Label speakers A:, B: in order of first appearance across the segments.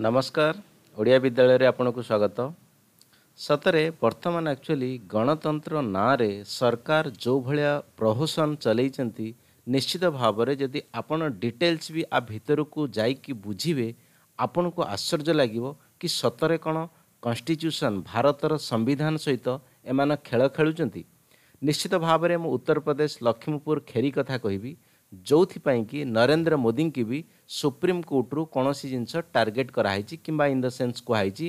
A: ନମସ୍କାର ଓଡ଼ିଆ ବିଦ୍ୟାଳୟରେ ଆପଣଙ୍କୁ ସ୍ୱାଗତ ସତରେ ବର୍ତ୍ତମାନ ଆକ୍ଚୁଆଲି ଗଣତନ୍ତ୍ର ନାଁରେ ସରକାର ଯେଉଁଭଳିଆ ପ୍ରହସନ ଚଲେଇଛନ୍ତି ନିଶ୍ଚିତ ଭାବରେ ଯଦି ଆପଣ ଡିଟେଲ୍ସ ବି ଆ ଭିତରକୁ ଯାଇକି ବୁଝିବେ ଆପଣଙ୍କୁ ଆଶ୍ଚର୍ଯ୍ୟ ଲାଗିବ କି ସତରେ କ'ଣ କନଷ୍ଟିଚ୍ୟୁସନ୍ ଭାରତର ସମ୍ବିଧାନ ସହିତ ଏମାନେ ଖେଳ ଖେଳୁଛନ୍ତି ନିଶ୍ଚିତ ଭାବରେ ମୁଁ ଉତ୍ତରପ୍ରଦେଶ ଲକ୍ଷ୍ମୀପୁର ଖେରି କଥା କହିବି ଯେଉଁଥିପାଇଁକି ନରେନ୍ଦ୍ର ମୋଦିଙ୍କୁ ବି ସୁପ୍ରିମକୋର୍ଟରୁ କୌଣସି ଜିନିଷ ଟାର୍ଗେଟ୍ କରାହେଇଛି କିମ୍ବା ଇନ୍ ଦ ସେନ୍ସ କୁହାହେଇଛି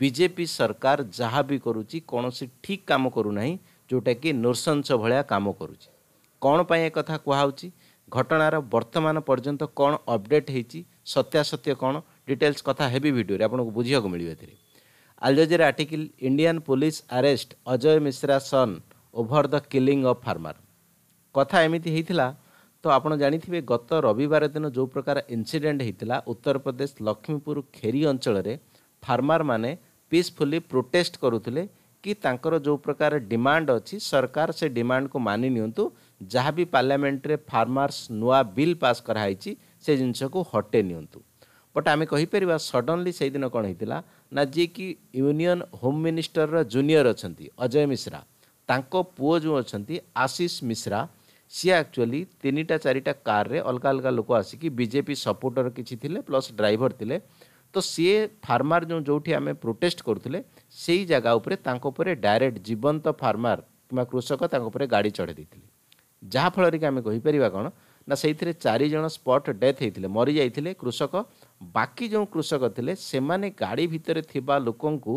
A: ବିଜେପି ସରକାର ଯାହା ବି କରୁଛି କୌଣସି ଠିକ୍ କାମ କରୁନାହିଁ ଯେଉଁଟାକି ନୃଶଂସ ଭଳିଆ କାମ କରୁଛି କ'ଣ ପାଇଁ ଏକଥା କୁହାହେଉଛି ଘଟଣାର ବର୍ତ୍ତମାନ ପର୍ଯ୍ୟନ୍ତ କ'ଣ ଅପଡ଼େଟ୍ ହେଇଛି ସତ୍ୟାସତ୍ୟ କ'ଣ ଡିଟେଲ୍ସ କଥା ହେବି ଭିଡ଼ିଓରେ ଆପଣଙ୍କୁ ବୁଝିବାକୁ ମିଳିବ ଏଥିରେ Al Jazeera article Indian police arrest Ajay Mishra son over the killing of farmer କଥା ଏମିତି ହେଇଥିଲା ତ ଆପଣ ଜାଣିଥିବେ ଗତ ରବିବାର ଦିନ ଯେଉଁ ପ୍ରକାର ଇନ୍ସିଡେଣ୍ଟ ହୋଇଥିଲା ଉତ୍ତରପ୍ରଦେଶ ଲକ୍ଷ୍ମୀପୁର ଖେରି ଅଞ୍ଚଳରେ ଫାର୍ମାରମାନେ ପିସ୍ଫୁଲି ପ୍ରୋଟେଷ୍ଟ କରୁଥିଲେ କି ତାଙ୍କର ଯେଉଁ ପ୍ରକାର ଡିମାଣ୍ଡ ଅଛି ସରକାର ସେ ଡିମାଣ୍ଡକୁ ମାନି ନିଅନ୍ତୁ ଯାହା ବି ପାର୍ଲାମେଣ୍ଟରେ ଫାର୍ମର୍ସ ନୂଆ ବିଲ୍ ପାସ୍ କରାହେଇଛି ସେ ଜିନିଷକୁ ହଟେଇ ନିଅନ୍ତୁ ବଟ୍ ଆମେ କହିପାରିବା ସଡନ୍ଲି ସେଇଦିନ କ'ଣ ହେଇଥିଲା ନା ଯିଏକି ୟୁନିଅନ୍ ହୋମ୍ ମିନିଷ୍ଟରର ଜୁନିୟର ଅଛନ୍ତି ଅଜୟ ମିଶ୍ରା ତାଙ୍କ ପୁଅ ଯେଉଁ ଅଛନ୍ତି ଆଶିଷ ମିଶ୍ରା ସିଏ ଆକ୍ଚୁଆଲି ତିନିଟା ଚାରିଟା କାର୍ରେ ଅଲଗା ଅଲଗା ଲୋକ ଆସିକି ବିଜେପି ସପୋର୍ଟର କିଛି ଥିଲେ ପ୍ଲସ୍ ଡ୍ରାଇଭର ଥିଲେ ତ ସିଏ ଫାର୍ମାର ଯେଉଁ ଯେଉଁଠି ଆମେ ପ୍ରୋଟେଷ୍ଟ କରୁଥିଲେ ସେଇ ଜାଗା ଉପରେ ତାଙ୍କ ଉପରେ ଡାଇରେକ୍ଟ ଜୀବନ୍ତ ଫାର୍ମାର କିମ୍ବା କୃଷକ ତାଙ୍କ ଉପରେ ଗାଡ଼ି ଚଢ଼େଇ ଦେଇଥିଲେ ଯାହାଫଳରେ କି ଆମେ କହିପାରିବା କ'ଣ ନା ସେଇଥିରେ ଚାରିଜଣ ସ୍ପଟ୍ ଡେଥ୍ ହେଇଥିଲେ ମରିଯାଇଥିଲେ କୃଷକ ବାକି ଯେଉଁ କୃଷକ ଥିଲେ ସେମାନେ ଗାଡ଼ି ଭିତରେ ଥିବା ଲୋକଙ୍କୁ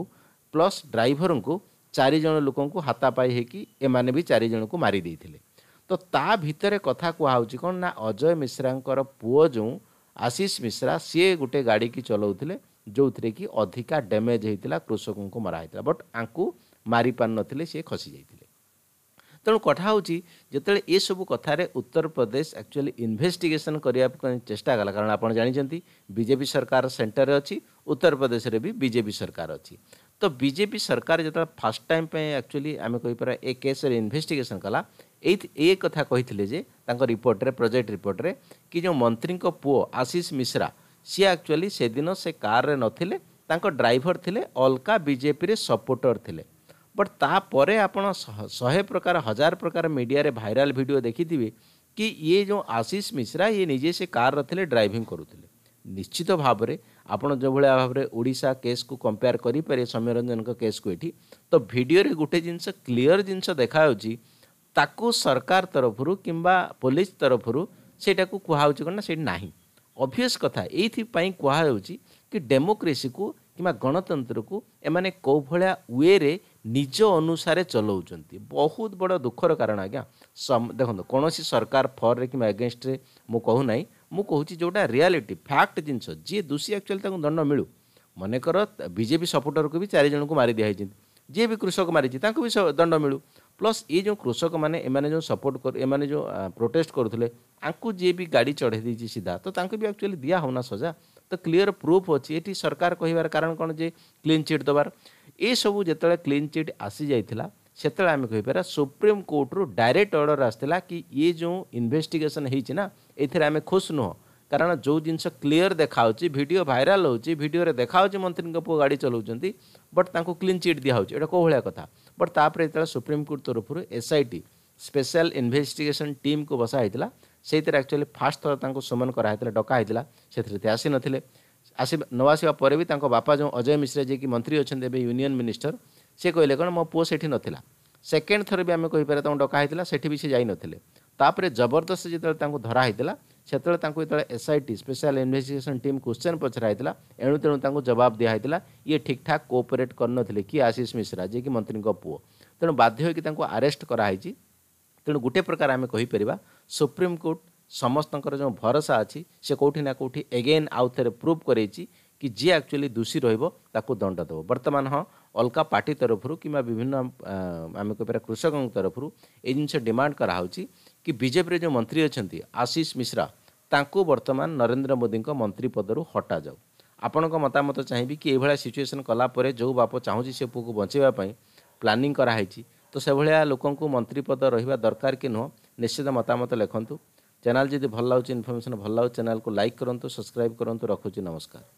A: ପ୍ଲସ୍ ଡ୍ରାଇଭରଙ୍କୁ ଚାରିଜଣ ଲୋକଙ୍କୁ ହାତାପାଇ ହେଇକି ଏମାନେ ବି ଚାରି ମାରି ମାରିଦେଇଥିଲେ ତ ତା ଭିତରେ କଥା କୁହାହେଉଛି କ'ଣ ନା ଅଜୟ ମିଶ୍ରାଙ୍କର ପୁଅ ଯେଉଁ ଆଶିଷ ମିଶ୍ରା ସିଏ ଗୋଟେ ଗାଡ଼ିକି ଚଲାଉଥିଲେ ଯେଉଁଥିରେ କି ଅଧିକା ଡ୍ୟାମେଜ୍ ହେଇଥିଲା କୃଷକଙ୍କୁ ମରା ହେଇଥିଲା ବଟ୍ ଆଙ୍କୁ ମାରିପାରିନଥିଲେ ସିଏ ଖସି ଯାଇଥିଲେ ତେଣୁ କଥା ହେଉଛି ଯେତେବେଳେ ଏସବୁ କଥାରେ ଉତ୍ତରପ୍ରଦେଶ ଆକ୍ଚୁଆଲି ଇନଭେଷ୍ଟିଗେସନ୍ କରିବା ପାଇଁ ଚେଷ୍ଟା କଲା କାରଣ ଆପଣ ଜାଣିଛନ୍ତି ବିଜେପି ସରକାର ସେଣ୍ଟରରେ ଅଛି ଉତ୍ତରପ୍ରଦେଶରେ ବି ବିଜେପି ସରକାର ଅଛି तो बीजेपी सरकार जो फास्ट टाइम पे एक्चुअली आम कही कहीपर ए केस इनभेस्टिगेसन कला ये कथ कही रिपोर्ट रे प्रोजेक्ट रिपोर्ट रे कि जो मंत्री पुओ आशीष मिश्रा सी एक्चुअली से दिन से कारे ना ड्राइवर थे अलका बीजेपी सपोर्टर थे बट तापर आपड़ शहे प्रकार हजार प्रकार मीडिया रे भाइराल भिड देखी थे कि ये जो आशीष मिश्रा ये निजे से कार ड्राइविंग करुते निश्चित भाव में ଆପଣ ଯେଉଁଭଳିଆ ଭାବରେ ଓଡ଼ିଶା କେସ୍କୁ କମ୍ପେୟାର କରିପାରିବେ ସୌମ୍ୟରଞ୍ଜନଙ୍କ କେସ୍କୁ ଏଠି ତ ଭିଡ଼ିଓରେ ଗୋଟେ ଜିନିଷ କ୍ଲିଅର୍ ଜିନିଷ ଦେଖାଯାଉଛି ତାକୁ ସରକାର ତରଫରୁ କିମ୍ବା ପୋଲିସ ତରଫରୁ ସେଇଟାକୁ କୁହାହେଉଛି କ'ଣ ନା ସେଇଠି ନାହିଁ ଅଭିୟସ୍ କଥା ଏଇଥିପାଇଁ କୁହାଯାଉଛି କି ଡେମୋକ୍ରେସିକୁ କିମ୍ବା ଗଣତନ୍ତ୍ରକୁ ଏମାନେ କେଉଁ ଭଳିଆ ୱେରେ ନିଜ ଅନୁସାରେ ଚଲାଉଛନ୍ତି ବହୁତ ବଡ଼ ଦୁଃଖର କାରଣ ଆଜ୍ଞା ଦେଖନ୍ତୁ କୌଣସି ସରକାର ଫର୍ରେ କିମ୍ବା ଏଗେନଷ୍ଟରେ ମୁଁ କହୁନାହିଁ ମୁଁ କହୁଛି ଯେଉଁଟା ରିଆଲିଟି ଫ୍ୟାକ୍ଟ ଜିନିଷ ଯିଏ ଦୋଷୀ ଆକ୍ଚୁଆଲି ତାଙ୍କୁ ଦଣ୍ଡ ମିଳୁ ମନେକର ବିଜେପି ସପୋର୍ଟରକୁ ବି ଚାରି ଜଣଙ୍କୁ ମାରି ଦିଆହେଇଛନ୍ତି ଯିଏ ବି କୃଷକ ମାରିଛି ତାଙ୍କୁ ବି ଦଣ୍ଡ ମିଳୁ ପ୍ଲସ୍ ଏ ଯେଉଁ କୃଷକମାନେ ଏମାନେ ଯେଉଁ ସପୋର୍ଟ କରୁ ଏମାନେ ଯେଉଁ ପ୍ରୋଟେଷ୍ଟ କରୁଥିଲେ ତାଙ୍କୁ ଯିଏ ବି ଗାଡ଼ି ଚଢ଼େଇ ଦେଇଛି ସିଧା ତ ତାଙ୍କୁ ବି ଆକ୍ଚୁଆଲି ଦିଆ ହେଉନା ସଜା ତ କ୍ଲିଅର ପ୍ରୁଫ୍ ଅଛି ଏଠି ସରକାର କହିବାର କାରଣ କ'ଣ ଯେ କ୍ଲିନ୍ ଚିଟ୍ ଦେବାର ଏସବୁ ଯେତେବେଳେ କ୍ଲିନ୍ ଚିଟ୍ ଆସିଯାଇଥିଲା से आम कहीपर सुप्रीम कोर्टर डायरेक्ट अर्डर आसला कि ये जो इनभेटिगेसन होना ये आम खुश नुह कारण जो जिनस क्लीयर देखा भिड भाइराल होडियो देखा मंत्री पु गाड़ी चलाउं बट तक क्लीन चिट दिया कौ भाया कथा बट तापर जो सुप्रीमकोर्ट तरफ S I T special investigation team को बसाही से आकचुअली फास्ट थर तक सुमन कराइला डकाहीला से आसी नसवा पर भी बापा जो अजय मिश्रा जी मंत्री अच्छे यूनियन मिनिस्टर ସେ କହିଲେ କ'ଣ ମୋ ପୁଅ ସେଠି ନଥିଲା ସେକେଣ୍ଡ ଥର ବି ଆମେ କହିପାରିବା ତାଙ୍କୁ ଡକା ହେଇଥିଲା ସେଠି ବି ସେ ଯାଇନଥିଲେ ତାପରେ ଜବରଦସ୍ତ ଯେତେବେଳେ ତାଙ୍କୁ ଧରା ହେଇଥିଲା ସେତେବେଳେ ତାଙ୍କୁ ଯେତେବେଳେ S I T special investigation team question ପଚରା ହେଇଥିଲା ଏଣୁ ତେଣୁ ତାଙ୍କୁ ଜବାବ ଦିଆହେଇଥିଲା ଇଏ ଠିକ୍ଠାକ୍ କୋପରେଟ୍ କରିନଥିଲେ କି ଆଶିଷ ମିଶ୍ରା ଯିଏକି ମନ୍ତ୍ରୀଙ୍କ ପୁଅ ତେଣୁ ବାଧ୍ୟ ହୋଇକି ତାଙ୍କୁ ଆରେଷ୍ଟ କରାହେଇଛି ତେଣୁ ଗୋଟେ ପ୍ରକାର ଆମେ କହିପାରିବା ସୁପ୍ରିମକୋର୍ଟ ସମସ୍ତଙ୍କର ଯେଉଁ ଭରସା ଅଛି ସେ କେଉଁଠି ନା କେଉଁଠି ଏଗେନ୍ ଆଉ ଥରେ ପ୍ରୁଭ୍ କରାଇଛି କି ଯିଏ ଆକ୍ଚୁଆଲି ଦୋଷୀ ରହିବ ତାକୁ ଦଣ୍ଡ ଦେବ ବର୍ତ୍ତମାନ ହଁ ଅଲଗା ପାର୍ଟି ତରଫରୁ କିମ୍ବା ବିଭିନ୍ନ ଆମେ କହିପାରିବା କୃଷକଙ୍କ ତରଫରୁ ଏଇ ଜିନିଷ ଡିମାଣ୍ଡ କରାହେଉଛି କି ବିଜେପିରେ ଯେଉଁ ମନ୍ତ୍ରୀ ଅଛନ୍ତି ଆଶିଷ ମିଶ୍ରା ତାଙ୍କୁ ବର୍ତ୍ତମାନ ନରେନ୍ଦ୍ର ମୋଦିଙ୍କ ମନ୍ତ୍ରୀ ପଦରୁ ହଟାଯାଉ ଆପଣଙ୍କ ମତାମତ ଚାହିଁବି କି ଏଇଭଳିଆ ସିଚୁଏସନ୍ କଲା ପରେ ଯେଉଁ ବାପ ଚାହୁଁଛି ସେ ପୁଅକୁ ବଞ୍ଚାଇବା ପାଇଁ ପ୍ଲାନିଂ କରାହେଇଛି ତ ସେଭଳିଆ ଲୋକଙ୍କୁ ମନ୍ତ୍ରୀ ପଦ ରହିବା ଦରକାର କି ନୁହଁ ନିଶ୍ଚିତ ମତାମତ ଲେଖନ୍ତୁ ଚ୍ୟାନେଲ୍ ଯଦି ଭଲ ଲାଗୁଛି ଇନଫର୍ମେସନ୍ ଭଲ ଲାଗୁଛି ଚ୍ୟାନେଲ୍କୁ ଲାଇକ୍ କରନ୍ତୁ ସବସ୍କ୍ରାଇବ୍ କରନ୍ତୁ ରଖୁଛି ନମସ୍କାର